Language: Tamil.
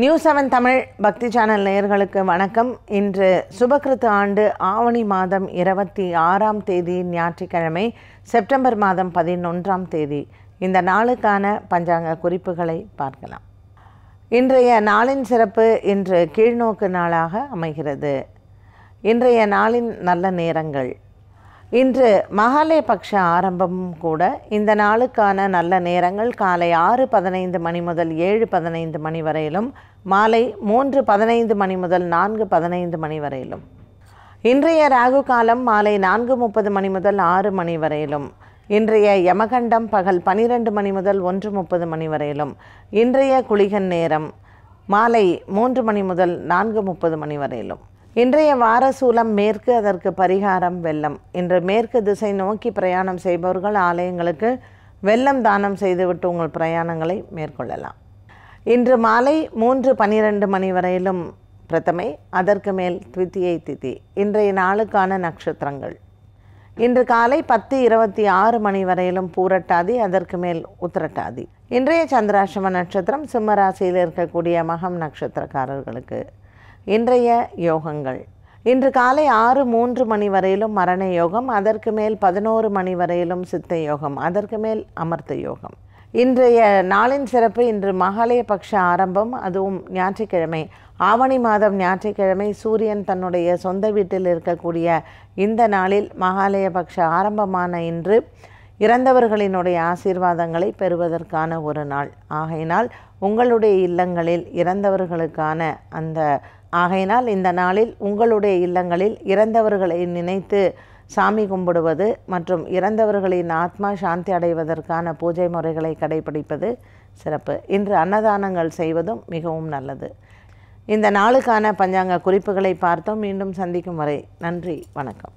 நியூ செவன் தமிழ் பக்தி சேனல் நேயர்களுக்கு வணக்கம் இன்று சுபகிருத்து ஆண்டு ஆவணி மாதம் இருபத்தி ஆறாம் தேதி ஞாயிற்றுக்கிழமை செப்டம்பர் மாதம் பதினொன்றாம் தேதி இந்த நாளுக்கான பஞ்சாங்க குறிப்புகளை பார்க்கலாம் இன்றைய நாளின் சிறப்பு இன்று கீழ்நோக்கு நாளாக அமைகிறது இன்றைய நாளின் நல்ல நேரங்கள் இன்று பக்ஷ ஆரம்பமும் கூட இந்த நாளுக்கான நல்ல நேரங்கள் காலை ஆறு பதினைந்து மணி முதல் ஏழு பதினைந்து மணி வரையிலும் மாலை மூன்று பதினைந்து மணி முதல் நான்கு பதினைந்து மணி வரையிலும் இன்றைய ராகு காலம் மாலை நான்கு முப்பது மணி முதல் ஆறு மணி வரையிலும் இன்றைய யமகண்டம் பகல் பனிரெண்டு மணி முதல் ஒன்று முப்பது மணி வரையிலும் இன்றைய குளிகன் நேரம் மாலை மூன்று மணி முதல் நான்கு முப்பது மணி வரையிலும் இன்றைய வாரசூலம் மேற்கு அதற்கு பரிகாரம் வெள்ளம் இன்று மேற்கு திசை நோக்கி பிரயாணம் செய்பவர்கள் ஆலயங்களுக்கு வெள்ளம் தானம் செய்துவிட்டு உங்கள் பிரயாணங்களை மேற்கொள்ளலாம் இன்று மாலை மூன்று பனிரெண்டு மணி வரையிலும் பிரதமை அதற்கு மேல் துவித்தியை திதி இன்றைய நாளுக்கான நட்சத்திரங்கள் இன்று காலை பத்து இருபத்தி ஆறு மணி வரையிலும் பூரட்டாதி அதற்கு மேல் உத்திரட்டாதி இன்றைய சந்திராசிரம நட்சத்திரம் சிம்மராசியில் இருக்கக்கூடிய மகம் நட்சத்திரக்காரர்களுக்கு இன்றைய யோகங்கள் இன்று காலை ஆறு மூன்று மணி வரையிலும் மரண யோகம் அதற்கு மேல் பதினோரு மணி வரையிலும் சித்த யோகம் அதற்கு மேல் அமர்த்த யோகம் இன்றைய நாளின் சிறப்பு இன்று மகாலய பக்ஷ ஆரம்பம் அதுவும் ஞாயிற்றுக்கிழமை ஆவணி மாதம் ஞாயிற்றுக்கிழமை சூரியன் தன்னுடைய சொந்த வீட்டில் இருக்கக்கூடிய இந்த நாளில் மகாலய பக்ஷ ஆரம்பமான இன்று இறந்தவர்களினுடைய ஆசீர்வாதங்களை பெறுவதற்கான ஒரு நாள் ஆகையினால் உங்களுடைய இல்லங்களில் இறந்தவர்களுக்கான அந்த ஆகையினால் இந்த நாளில் உங்களுடைய இல்லங்களில் இறந்தவர்களை நினைத்து சாமி கும்பிடுவது மற்றும் இறந்தவர்களின் ஆத்மா சாந்தி அடைவதற்கான பூஜை முறைகளை கடைபிடிப்பது சிறப்பு இன்று அன்னதானங்கள் செய்வதும் மிகவும் நல்லது இந்த நாளுக்கான பஞ்சாங்க குறிப்புகளை பார்த்தோம் மீண்டும் சந்திக்கும் வரை நன்றி வணக்கம்